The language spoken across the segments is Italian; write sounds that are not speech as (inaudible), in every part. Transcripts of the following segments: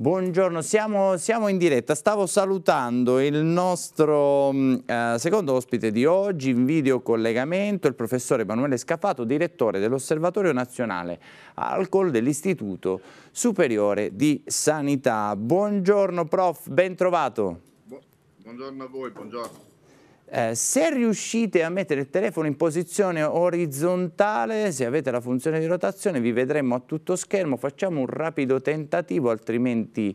Buongiorno, siamo, siamo, in diretta. Stavo salutando il nostro mm, eh, secondo ospite di oggi in videocollegamento, il professore Emanuele Scafato, direttore dell'Osservatorio Nazionale Alcol dell'Istituto Superiore di Sanità. Buongiorno prof, ben trovato. Buongiorno a voi, buongiorno. Eh, se riuscite a mettere il telefono in posizione orizzontale, se avete la funzione di rotazione, vi vedremo a tutto schermo, facciamo un rapido tentativo, altrimenti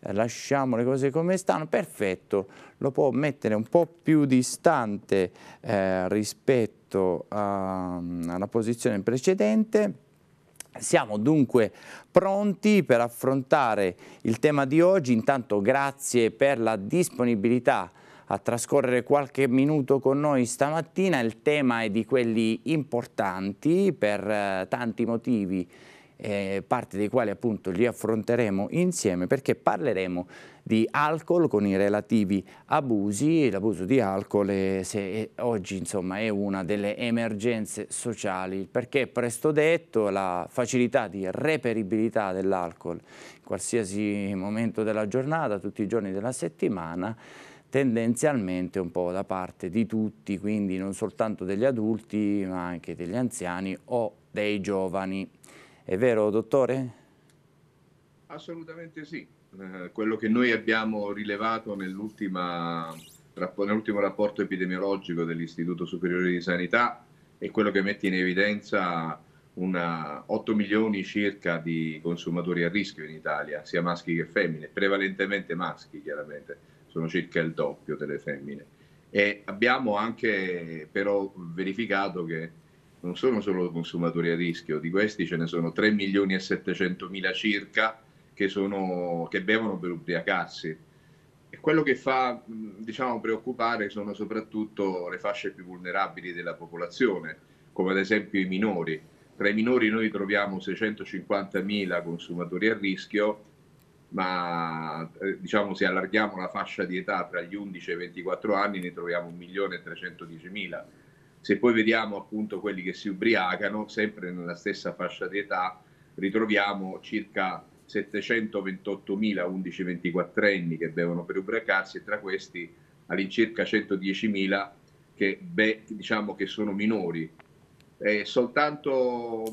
eh, lasciamo le cose come stanno. Perfetto, lo può mettere un po' più distante eh, rispetto a, mm, alla posizione precedente. Siamo dunque pronti per affrontare il tema di oggi, intanto grazie per la disponibilità a trascorrere qualche minuto con noi stamattina. Il tema è di quelli importanti per eh, tanti motivi, eh, parte dei quali appunto li affronteremo insieme perché parleremo di alcol con i relativi abusi, l'abuso di alcol è, se, oggi insomma è una delle emergenze sociali perché presto detto la facilità di reperibilità dell'alcol in qualsiasi momento della giornata, tutti i giorni della settimana tendenzialmente un po' da parte di tutti, quindi non soltanto degli adulti ma anche degli anziani o dei giovani. È vero dottore? Assolutamente sì. Eh, quello che noi abbiamo rilevato nell'ultimo rapporto epidemiologico dell'Istituto Superiore di Sanità è quello che mette in evidenza una, 8 milioni circa di consumatori a rischio in Italia, sia maschi che femmine, prevalentemente maschi chiaramente sono circa il doppio delle femmine. E abbiamo anche però verificato che non sono solo consumatori a rischio, di questi ce ne sono 3 milioni e 700 mila circa che, sono, che bevono per ubriacarsi. E quello che fa diciamo, preoccupare sono soprattutto le fasce più vulnerabili della popolazione, come ad esempio i minori. Tra i minori noi troviamo 650 mila consumatori a rischio, ma eh, diciamo se allarghiamo la fascia di età tra gli 11 e i 24 anni ne troviamo 1.310.000. Se poi vediamo appunto quelli che si ubriacano, sempre nella stessa fascia di età, ritroviamo circa 728.000 11 24 anni che bevono per ubriacarsi e tra questi all'incirca 110.000 che, beh, diciamo che sono minori eh, soltanto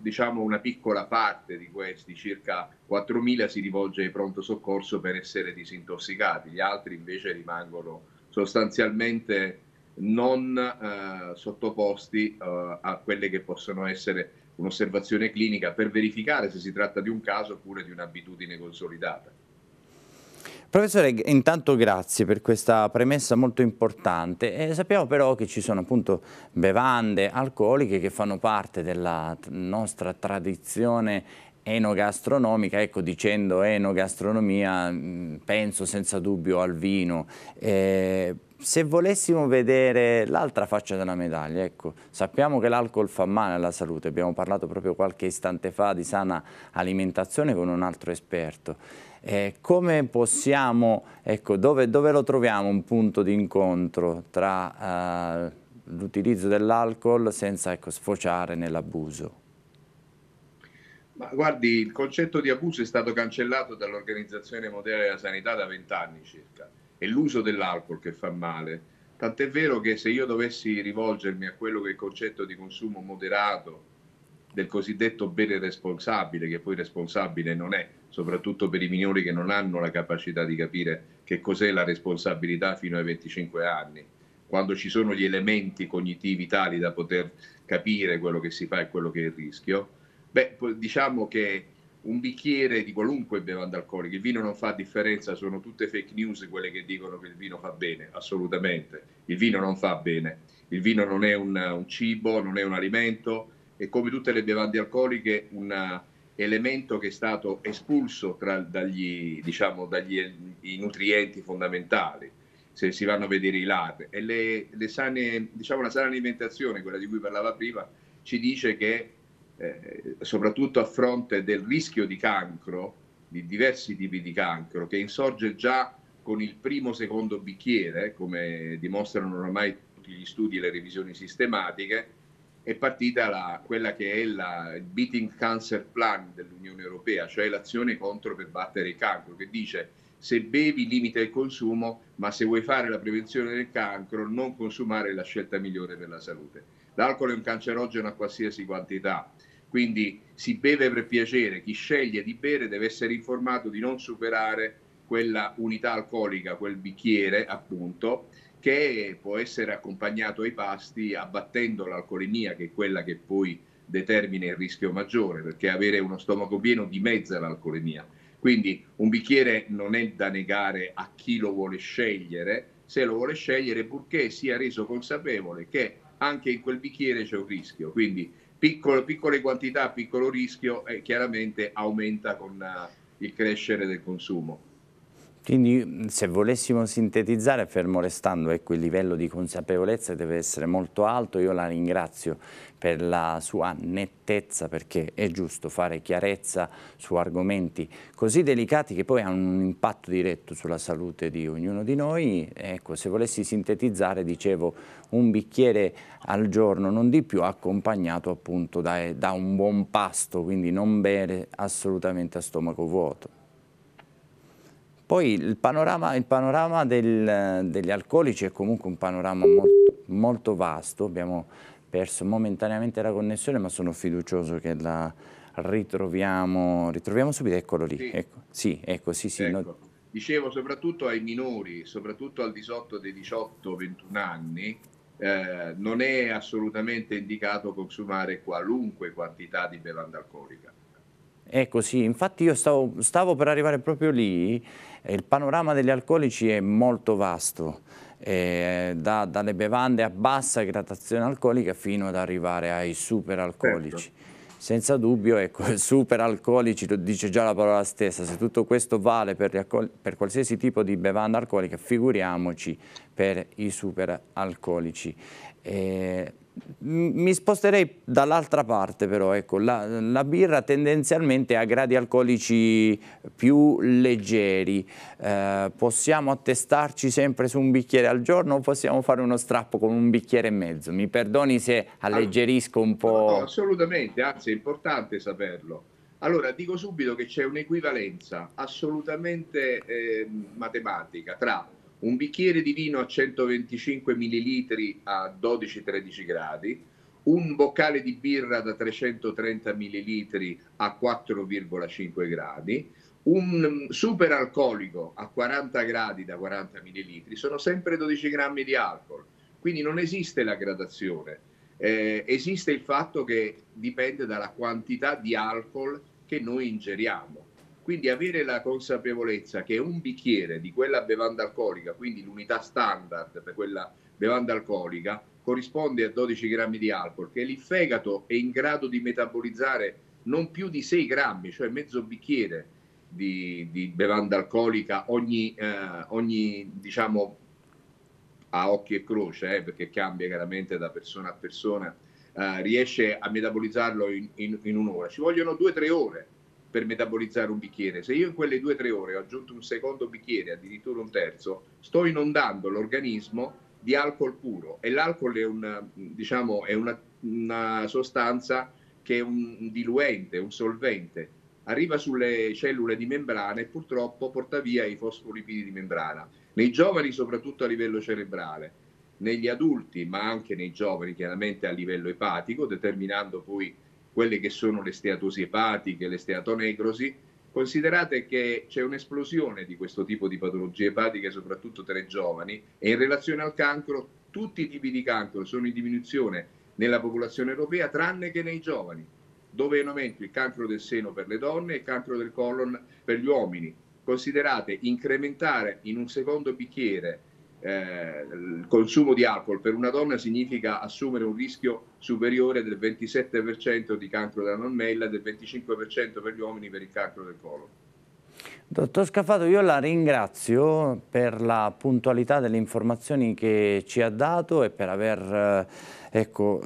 diciamo, una piccola parte di questi, circa 4.000, si rivolge ai pronto soccorso per essere disintossicati, gli altri invece rimangono sostanzialmente non eh, sottoposti eh, a quelle che possono essere un'osservazione clinica per verificare se si tratta di un caso oppure di un'abitudine consolidata. Professore, intanto grazie per questa premessa molto importante. E eh, sappiamo però che ci sono appunto bevande alcoliche che fanno parte della nostra tradizione enogastronomica, ecco dicendo enogastronomia mm, penso senza dubbio al vino. Eh, se volessimo vedere l'altra faccia della medaglia, ecco, sappiamo che l'alcol fa male alla salute, abbiamo parlato proprio qualche istante fa di sana alimentazione con un altro esperto. Eh, come possiamo, ecco, dove, dove, lo troviamo un punto di incontro tra eh, l'utilizzo dell'alcol senza ecco, sfociare nell'abuso? Ma guardi, il concetto di abuso è stato cancellato dall'Organizzazione Mondiale della Sanità da vent'anni circa. È l'uso dell'alcol che fa male. Tant'è vero che se io dovessi rivolgermi a quello che è il concetto di consumo moderato, del cosiddetto bene responsabile, che poi responsabile non è, soprattutto per i minori che non hanno la capacità di capire che cos'è la responsabilità fino ai 25 anni, quando ci sono gli elementi cognitivi tali da poter capire quello che si fa e quello che è il rischio Beh, diciamo che un bicchiere di qualunque bevanda alcolica, il vino non fa differenza, sono tutte fake news quelle che dicono che il vino fa bene, assolutamente. Il vino non fa bene, il vino non è un, un cibo, non è un alimento e come tutte le bevande alcoliche un elemento che è stato espulso tra, dagli, diciamo, dagli nutrienti fondamentali se si vanno a vedere i LAR. E le, le sane, diciamo, la sana alimentazione, quella di cui parlava prima, ci dice che eh, soprattutto a fronte del rischio di cancro, di diversi tipi di cancro, che insorge già con il primo o secondo bicchiere, come dimostrano ormai tutti gli studi e le revisioni sistematiche, è partita la, quella che è la, il Beating Cancer Plan dell'Unione Europea, cioè l'azione contro per battere il cancro, che dice se bevi limita il consumo, ma se vuoi fare la prevenzione del cancro non consumare è la scelta migliore per la salute. L'alcol è un cancerogeno a qualsiasi quantità, quindi si beve per piacere, chi sceglie di bere deve essere informato di non superare quella unità alcolica, quel bicchiere appunto, che può essere accompagnato ai pasti abbattendo l'alcolemia, che è quella che poi determina il rischio maggiore, perché avere uno stomaco pieno dimezza l'alcolemia. Quindi un bicchiere non è da negare a chi lo vuole scegliere, se lo vuole scegliere purché sia reso consapevole che anche in quel bicchiere c'è un rischio. Quindi piccolo, piccole quantità, piccolo rischio e eh, chiaramente aumenta con uh, il crescere del consumo. Quindi se volessimo sintetizzare, fermo restando, ecco il livello di consapevolezza deve essere molto alto, io la ringrazio per la sua nettezza perché è giusto fare chiarezza su argomenti così delicati che poi hanno un impatto diretto sulla salute di ognuno di noi. Ecco, se volessi sintetizzare, dicevo, un bicchiere al giorno, non di più, accompagnato appunto da, eh, da un buon pasto, quindi non bere assolutamente a stomaco vuoto. Poi il panorama, il panorama del, degli alcolici è comunque un panorama molto, molto vasto, abbiamo perso momentaneamente la connessione ma sono fiducioso che la ritroviamo, ritroviamo subito, eccolo lì, sì, ecco, sì, ecco, sì, sì ecco. No... Dicevo soprattutto ai minori, soprattutto al di sotto dei 18-21 anni, eh, non è assolutamente indicato consumare qualunque quantità di bevanda alcolica. È così, infatti io stavo, stavo per arrivare proprio lì, il panorama degli alcolici è molto vasto, eh, da, dalle bevande a bassa gradazione alcolica fino ad arrivare ai superalcolici. Certo. Senza dubbio, ecco, (laughs) alcolici, lo dice già la parola stessa, se tutto questo vale per, per qualsiasi tipo di bevanda alcolica, figuriamoci per i super alcolici. Eh, mi sposterei dall'altra parte però, ecco, la, la, birra tendenzialmente ha gradi alcolici più leggeri, eh, possiamo attestarci sempre su un bicchiere al giorno o possiamo fare uno strappo con un bicchiere e mezzo? Mi perdoni se alleggerisco un po'... No, no, assolutamente, anzi è importante saperlo. Allora, dico subito che c'è un'equivalenza assolutamente eh, matematica tra un bicchiere di vino a 125 millilitri a 12-13 gradi, un boccale di birra da 330 millilitri a 4,5 gradi, un super alcolico a 40 gradi da 40 millilitri, sono sempre 12 grammi di alcol. Quindi non esiste la gradazione. Eh, esiste il fatto che dipende dalla quantità di alcol che noi ingeriamo. Quindi avere la consapevolezza che un bicchiere di quella bevanda alcolica, quindi l'unità standard per quella bevanda alcolica, corrisponde a 12 grammi di alcol, che il fegato è in grado di metabolizzare non più di 6 grammi, cioè mezzo bicchiere di, di bevanda alcolica ogni, eh, ogni diciamo, a occhio e croce, eh, perché cambia chiaramente da persona a persona, eh, riesce a metabolizzarlo in, in, in un'ora. Ci vogliono 2-3 ore per metabolizzare un bicchiere. Se io in quelle due o tre ore ho aggiunto un secondo bicchiere, addirittura un terzo, sto inondando l'organismo di alcol puro e l'alcol è, una, diciamo, è una, una sostanza che è un diluente, un solvente, arriva sulle cellule di membrana e purtroppo porta via i fosfolipidi di membrana. Nei giovani soprattutto a livello cerebrale, negli adulti ma anche nei giovani chiaramente a livello epatico, determinando poi quelle che sono le steatosi epatiche, le steatonegrosi, Considerate che c'è un'esplosione di questo tipo di patologie epatiche, soprattutto tra i giovani, e in relazione al cancro tutti i tipi di cancro sono in diminuzione nella popolazione europea, tranne che nei giovani, dove è in aumento il cancro del seno per le donne e il cancro del colon per gli uomini. Considerate incrementare in un secondo bicchiere eh, il consumo di alcol per una donna significa assumere un rischio superiore del 27% di cancro della mammella e del 25% per gli uomini per il cancro del colon. Dottor Scaffato, io la ringrazio per la puntualità delle informazioni che ci ha dato e per aver eh, ecco,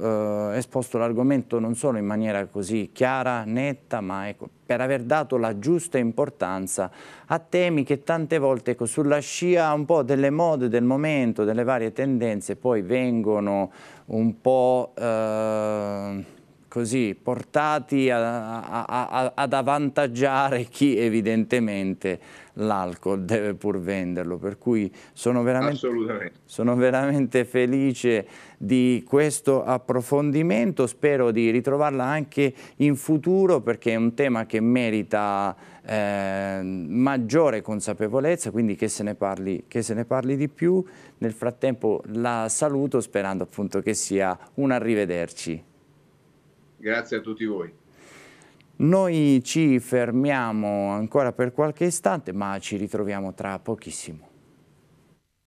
eh, esposto l'argomento non solo in maniera così chiara, netta, ma ecco, per aver dato la giusta importanza a temi che tante volte ecco, sulla scia un po' delle mode del momento, delle varie tendenze, poi vengono un po'... Eh, così portati a, a, a, ad avvantaggiare chi evidentemente l'alcol deve pur venderlo, per cui sono veramente, sono veramente, felice di questo approfondimento, spero di ritrovarla anche in futuro perché è un tema che merita eh, maggiore consapevolezza, quindi che se, ne parli, che se ne parli di più. Nel frattempo la saluto sperando appunto che sia un arrivederci. Grazie a tutti voi. Noi ci fermiamo ancora per qualche istante, ma ci ritroviamo tra pochissimo.